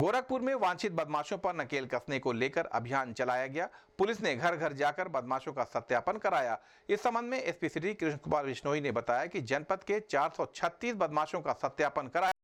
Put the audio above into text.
गोरखपुर में वांछित बदमाशों पर नकेल कसने को लेकर अभियान चलाया गया पुलिस ने घर घर जाकर बदमाशों का सत्यापन कराया इस संबंध में एसपी सिटी कृष्ण कुमार विश्नोई ने बताया कि जनपद के 436 बदमाशों का सत्यापन कराया